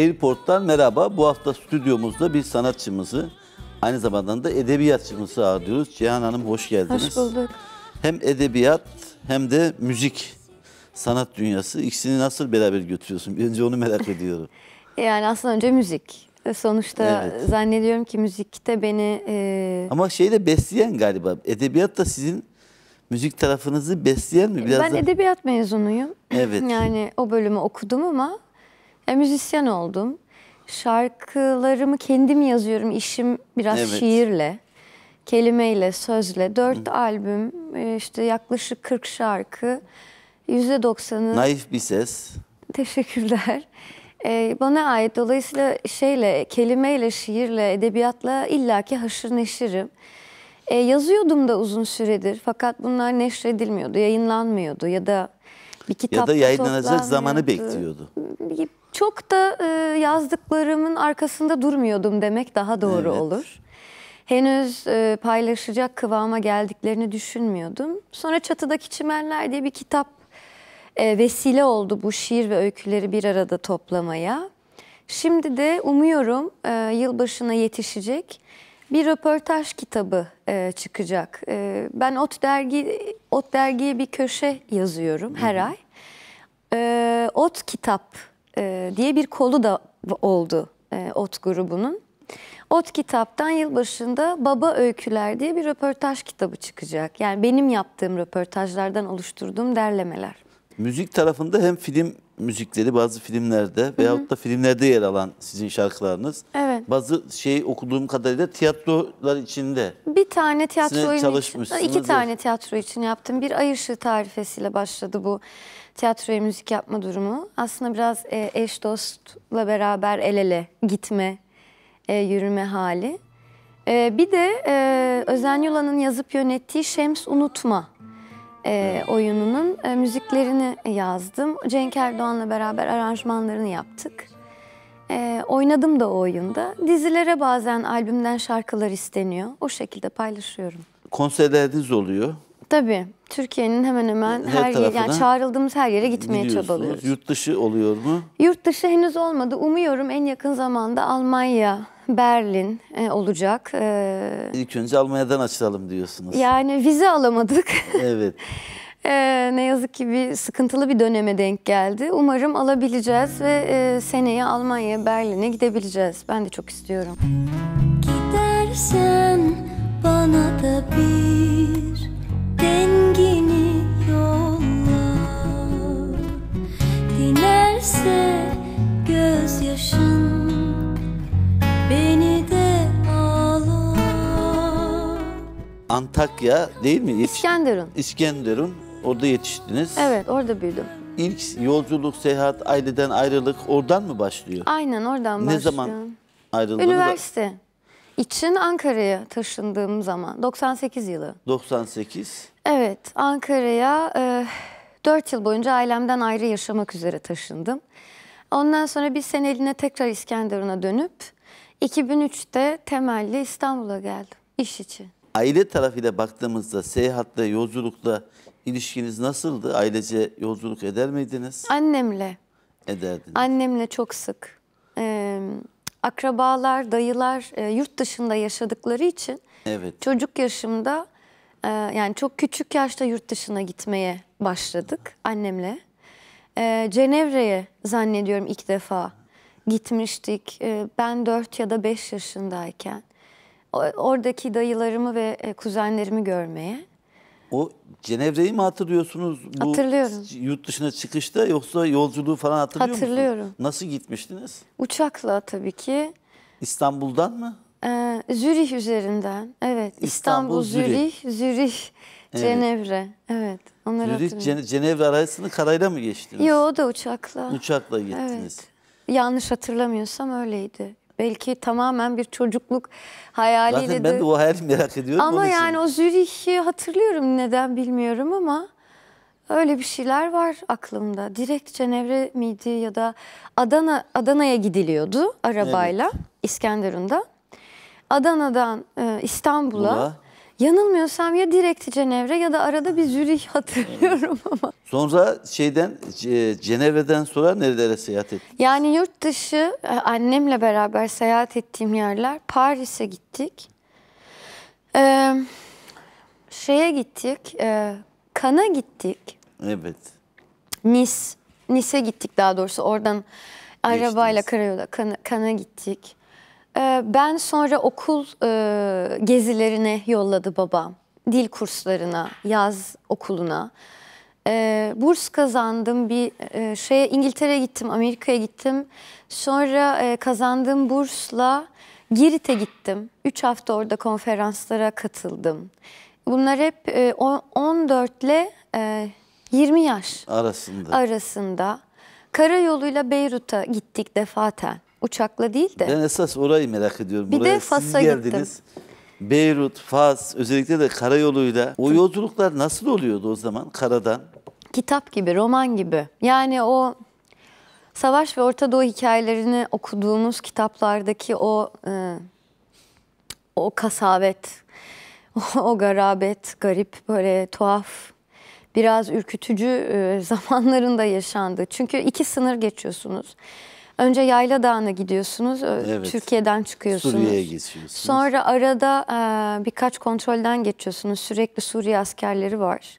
Airport'tan merhaba. Bu hafta stüdyomuzda bir sanatçımızı, aynı zamanda da edebiyatçımızı ağırlıyoruz. Cihan Hanım hoş geldiniz. Hoş bulduk. Hem edebiyat hem de müzik, sanat dünyası. İkisini nasıl beraber götürüyorsun? Önce onu merak ediyorum. yani aslında önce müzik. Sonuçta evet. zannediyorum ki müzikte beni... E... Ama şey de besleyen galiba. Edebiyat da sizin müzik tarafınızı besleyen mi? E, Biraz ben da... edebiyat mezunuyum. Evet. Yani o bölümü okudum ama e, müzisyen oldum. Şarkılarımı kendim yazıyorum. İşim biraz evet. şiirle, kelimeyle, sözle. Dört Hı. albüm, e, işte yaklaşık 40 şarkı. %90'ı... Naif bir ses. Teşekkürler. Ee, bana ait dolayısıyla şeyle, kelimeyle, şiirle, edebiyatla illaki haşır neşirim. Ee, yazıyordum da uzun süredir fakat bunlar neşredilmiyordu, yayınlanmıyordu ya da bir kitapta Ya da yayınlanacak zamanı bekliyordu çok da e, yazdıklarımın arkasında durmuyordum demek daha doğru evet. olur. Henüz e, paylaşacak kıvama geldiklerini düşünmüyordum. Sonra Çatıdaki Çimenler diye bir kitap e, vesile oldu bu şiir ve öyküleri bir arada toplamaya. Şimdi de umuyorum e, yılbaşına yetişecek bir röportaj kitabı e, çıkacak. E, ben Ot dergi Ot dergiye bir köşe yazıyorum her Hı -hı. ay. E, Ot kitap e, diye bir kolu da oldu e, Ot grubunun. Ot kitaptan yılbaşında Baba Öyküler diye bir röportaj kitabı çıkacak. Yani benim yaptığım röportajlardan oluşturduğum derlemeler. Müzik tarafında hem film müzikleri bazı filmlerde veyahut da filmlerde yer alan sizin şarkılarınız. Evet Evet. Bazı şey okuduğum kadarıyla tiyatrolar içinde. Bir tane tiyatro oyunu için, iki tane tiyatro için yaptım. Bir ay ışığı tarifesiyle başladı bu tiyatroya müzik yapma durumu. Aslında biraz e, eş dostla beraber el ele gitme, e, yürüme hali. E, bir de e, Özen Yula'nın yazıp yönettiği Şems Unutma e, oyununun e, müziklerini yazdım. Cenk Erdoğan'la beraber aranjmanlarını yaptık. E, oynadım da o oyunda. Dizilere bazen albümden şarkılar isteniyor. O şekilde ppaylaşıyorum. Konserleriniz oluyor. Tabii. Türkiye'nin hemen hemen her, her yer, yani çağrıldığımız her yere gitmeye çabalıyoruz. Yurt dışı oluyor mu? Yurt dışı henüz olmadı. Umuyorum en yakın zamanda Almanya, Berlin e, olacak. Ee, İlk önce Almanya'dan açalım diyorsunuz. Yani vize alamadık. evet. e, ne yazık ki bir sıkıntılı bir döneme denk geldi. Umarım alabileceğiz ve e, seneye Almanya'ya, Berlin'e gidebileceğiz. Ben de çok istiyorum. Gidersen bana da bir dengini yolla Dinerse gözyaşın beni de ağla Antakya değil mi? İskenderun. İskenderun Orada yetiştiniz. Evet orada büyüdüm. İlk yolculuk, seyahat, aileden ayrılık oradan mı başlıyor? Aynen oradan başlıyor. Ne zaman ayrıldınız? Üniversite için Ankara'ya taşındığım zaman 98 yılı. 98? Evet Ankara'ya e, 4 yıl boyunca ailemden ayrı yaşamak üzere taşındım. Ondan sonra bir seneliğine tekrar İskenderun'a dönüp 2003'te temelli İstanbul'a geldim iş için. Aile tarafıyla baktığımızda seyahatte, yolculukta İlişkiniz nasıldı? Ailece yolculuk eder miydiniz? Annemle. Ederdiniz. Annemle çok sık. Ee, akrabalar, dayılar e, yurt dışında yaşadıkları için evet. çocuk yaşımda e, yani çok küçük yaşta yurt dışına gitmeye başladık annemle. E, Cenevre'ye zannediyorum ilk defa gitmiştik. E, ben 4 ya da 5 yaşındayken. Oradaki dayılarımı ve e, kuzenlerimi görmeye. O Cenevre'yi mi hatırlıyorsunuz? Bu Hatırlıyorum. Yurt dışına çıkışta yoksa yolculuğu falan hatırlıyor Hatırlıyorum. musunuz? Nasıl gitmiştiniz? Uçakla tabii ki. İstanbul'dan mı? Ee, Zürih üzerinden. Evet. İstanbul, İstanbul Zürih, Zürih, Zürih evet. Cenevre. Evet. Onları Zürih, Cenevre arasını karayla mı geçtiniz? Yok, o da uçakla. Uçakla gittiniz. Evet. Yanlış hatırlamıyorsam öyleydi belki tamamen bir çocukluk hayaliyle Zaten ben de, de o hayali merak ediyorum. Ama yani o Zürih'i hatırlıyorum neden bilmiyorum ama öyle bir şeyler var aklımda. Direkt Cenevre miydi ya da Adana Adana'ya gidiliyordu arabayla evet. İskenderun'da. Adana'dan e, İstanbul'a. Yanılmıyorsam ya direkt Cenevre ya da arada bir Zürih hatırlıyorum ama. Sonra şeyden e, Cenevre'den sonra nerelere seyahat ettin? Yani yurt dışı e, annemle beraber seyahat ettiğim yerler Paris'e gittik. Ee, şeye gittik. E, Kana gittik. Evet. Nice. Nice'e gittik daha doğrusu. Oradan Geçtiniz. arabayla karayolda Kana, Kana gittik. Ee, ben sonra okul e, gezilerine yolladı babam. Dil kurslarına, yaz okuluna. Ee, burs kazandım bir e, şeye İngiltere'ye gittim, Amerika'ya gittim. Sonra e, kazandığım bursla Girit'e gittim. üç hafta orada konferanslara katıldım. Bunlar hep 14 ile 20 yaş arasında. arasında. Karayoluyla Beyrut'a gittik defaten. Uçakla değil de. Ben esas orayı merak ediyorum. Bir Buraya de Fas'a geldiniz. Gittim. Beyrut, Fas, özellikle de karayoluyla. O yolculuklar nasıl oluyordu o zaman karadan? Kitap gibi, roman gibi. Yani o savaş ve Orta Doğu hikayelerini okuduğumuz kitaplardaki o e, o kasavet, o, garabet, garip, böyle tuhaf, biraz ürkütücü e, zamanlarında yaşandı. Çünkü iki sınır geçiyorsunuz. Önce Yayla Dağı'na gidiyorsunuz. Evet. Türkiye'den çıkıyorsunuz. Suriye'ye geçiyorsunuz. Sonra arada e, birkaç kontrolden geçiyorsunuz. Sürekli Suriye askerleri var.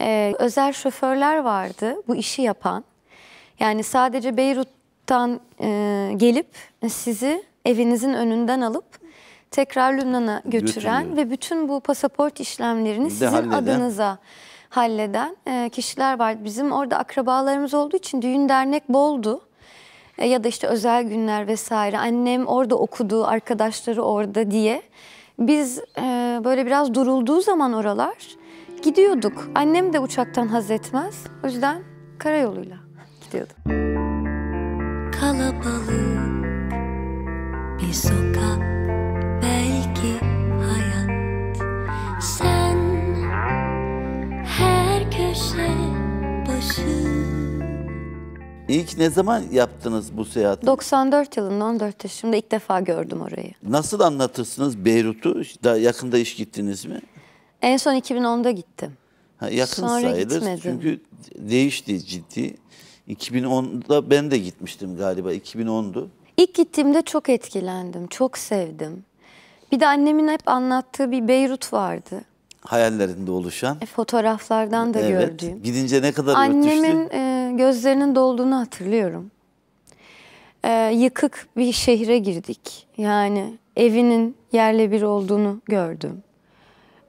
E, özel şoförler vardı bu işi yapan. Yani sadece Beyrut'tan e, gelip sizi evinizin önünden alıp tekrar Lübnan'a götüren Götürüyor. ve bütün bu pasaport işlemlerini De sizin halleden. adınıza halleden e, kişiler var. Bizim orada akrabalarımız olduğu için düğün dernek boldu. E, ya da işte özel günler vesaire annem orada okudu, arkadaşları orada diye biz e, böyle biraz durulduğu zaman oralar gidiyorduk. Annem de uçaktan haz etmez. O yüzden karayoluyla gidiyordum. Kalabalık bir sokak İlk ne zaman yaptınız bu seyahati? 94 yılında 14 yaşımda ilk defa gördüm orayı. Nasıl anlatırsınız Beyrut'u? Daha yakında iş gittiniz mi? En son 2010'da gittim. Ha, yakın Sonra sayılır gitmedim. çünkü değişti ciddi. 2010'da ben de gitmiştim galiba 2010'du. İlk gittiğimde çok etkilendim, çok sevdim. Bir de annemin hep anlattığı bir Beyrut vardı hayallerinde oluşan. E, fotoğraflardan da evet. gördüğüm. Gidince ne kadar Annemin örtüştü? E, ee, gözlerinin dolduğunu hatırlıyorum. E, yıkık bir şehre girdik. Yani evinin yerle bir olduğunu gördüm.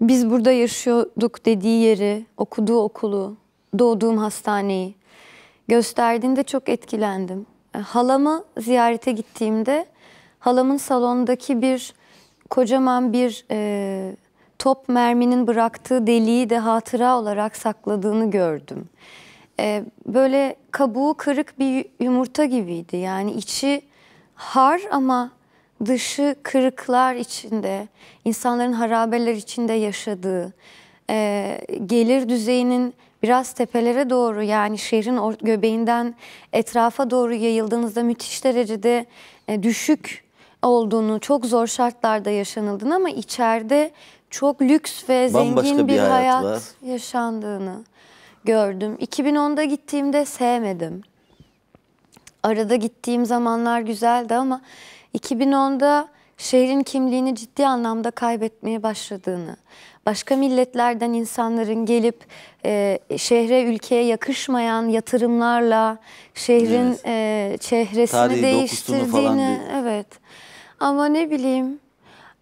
Biz burada yaşıyorduk dediği yeri, okuduğu okulu, doğduğum hastaneyi gösterdiğinde çok etkilendim. Ee, halama ziyarete gittiğimde halamın salondaki bir kocaman bir e, top merminin bıraktığı deliği de hatıra olarak sakladığını gördüm e, böyle kabuğu kırık bir yumurta gibiydi. Yani içi har ama dışı kırıklar içinde, insanların harabeler içinde yaşadığı, e, gelir düzeyinin biraz tepelere doğru yani şehrin göbeğinden etrafa doğru yayıldığınızda müthiş derecede e, düşük olduğunu, çok zor şartlarda yaşanıldığını ama içeride çok lüks ve Bambaşka zengin bir, bir hayat, hayat yaşandığını gördüm. 2010'da gittiğimde sevmedim. Arada gittiğim zamanlar güzeldi ama 2010'da şehrin kimliğini ciddi anlamda kaybetmeye başladığını, başka milletlerden insanların gelip e, şehre, ülkeye yakışmayan yatırımlarla şehrin evet. e, çehresini değiştirdiğini, evet. Ama ne bileyim,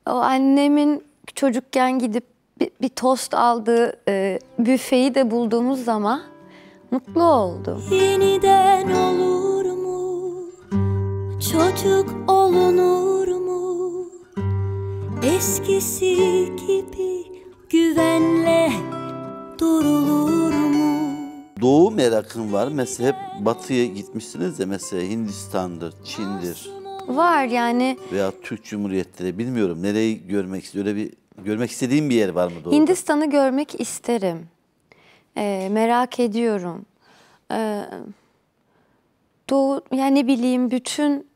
o annemin çocukken gidip bir, bir tost aldığı e, büfeyi de bulduğumuz zaman mutlu oldum. Yeniden olur mu? Çocuk olunur mu? Eskisi gibi güvenle durulur mu? Doğu merakın var. Mesela hep batıya gitmişsiniz de mesela Hindistan'dır, Çin'dir. Var yani. Veya Türk Cumhuriyetleri bilmiyorum. Nereyi görmek istiyor? Öyle bir Görmek istediğin bir yer var mı? Doğru. Hindistan'ı görmek isterim. E, merak ediyorum. E, doğu, yani ne bileyim bütün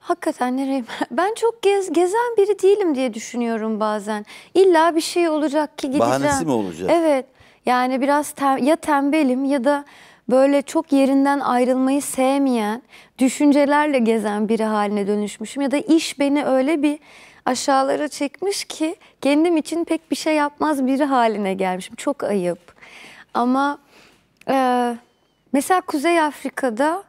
Hakikaten nereye? Ben çok gez, gezen biri değilim diye düşünüyorum bazen. İlla bir şey olacak ki gideceğim. Bahanesi mi olacak? Evet. Yani biraz tem, ya tembelim ya da böyle çok yerinden ayrılmayı sevmeyen, düşüncelerle gezen biri haline dönüşmüşüm. Ya da iş beni öyle bir aşağılara çekmiş ki kendim için pek bir şey yapmaz biri haline gelmişim. Çok ayıp. Ama e, mesela Kuzey Afrika'da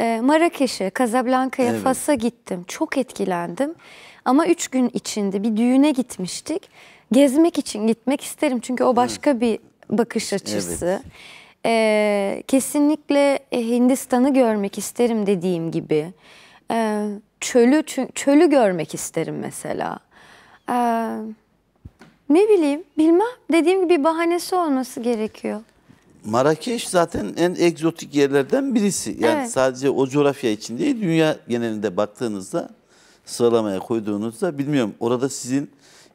e, Marrakeş'e, Casablanca'ya, evet. Fas'a gittim. Çok etkilendim. Ama üç gün içinde bir düğüne gitmiştik. Gezmek için gitmek isterim çünkü o başka evet. bir bakış açısı. Evet e, kesinlikle Hindistan'ı görmek isterim dediğim gibi. E, çölü çölü görmek isterim mesela. E, ne bileyim bilmem dediğim gibi bir bahanesi olması gerekiyor. Marrakeş zaten en egzotik yerlerden birisi. Yani evet. sadece o coğrafya için değil, dünya genelinde baktığınızda, sıralamaya koyduğunuzda bilmiyorum orada sizin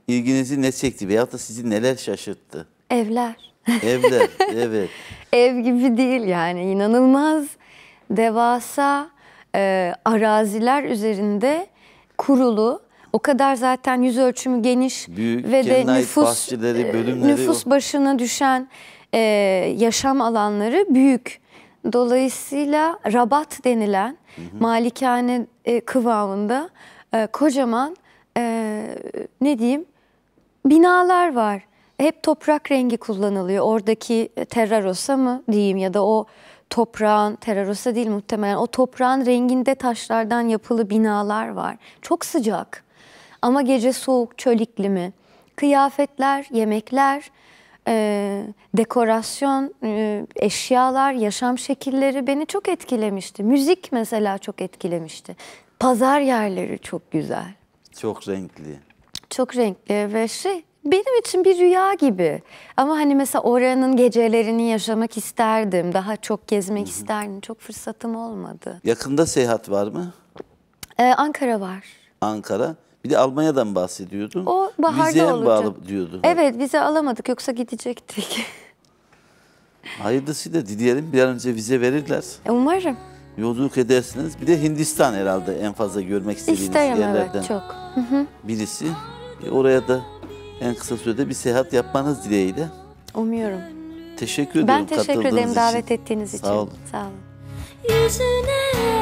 ilginizi ne çekti veyahut da sizi neler şaşırttı? Evler. Evler, evet ev gibi değil yani inanılmaz devasa e, araziler üzerinde kurulu. O kadar zaten yüz ölçümü geniş Büyük, ve de nüfus e, nüfus yok. başına düşen e, yaşam alanları büyük. Dolayısıyla rabat denilen hı hı. malikane e, kıvamında e, kocaman e, ne diyeyim binalar var hep toprak rengi kullanılıyor. Oradaki e, terrarosa mı diyeyim ya da o toprağın, terrarosa değil muhtemelen o toprağın renginde taşlardan yapılı binalar var. Çok sıcak ama gece soğuk, çöl iklimi. Kıyafetler, yemekler, e, dekorasyon, e, eşyalar, yaşam şekilleri beni çok etkilemişti. Müzik mesela çok etkilemişti. Pazar yerleri çok güzel. Çok renkli. Çok renkli ve şey benim için bir rüya gibi. Ama hani mesela oranın gecelerini yaşamak isterdim. Daha çok gezmek Hı-hı. isterdim. Çok fırsatım olmadı. Yakında seyahat var mı? Ee, Ankara var. Ankara. Bir de Almanya'dan bahsediyordun. O baharda Vizeye olacak. bağlı diyordun. Evet vize alamadık yoksa gidecektik. Hayırlısıyla dileyelim bir an önce vize verirler. Umarım. Yolculuk edersiniz. Bir de Hindistan herhalde en fazla görmek istediğiniz İsterim, yerlerden. İsterim evet çok. Hı -hı. Birisi. E, oraya da en kısa sürede bir seyahat yapmanız dileğiyle. Umuyorum. Teşekkür ederim Ben teşekkür ederim davet ettiğiniz için. Sağ olun. Sağ olun.